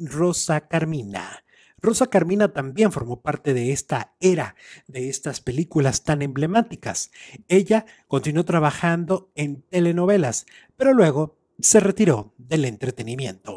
Rosa Carmina. Rosa Carmina también formó parte de esta era, de estas películas tan emblemáticas. Ella continuó trabajando en telenovelas, pero luego se retiró del entretenimiento.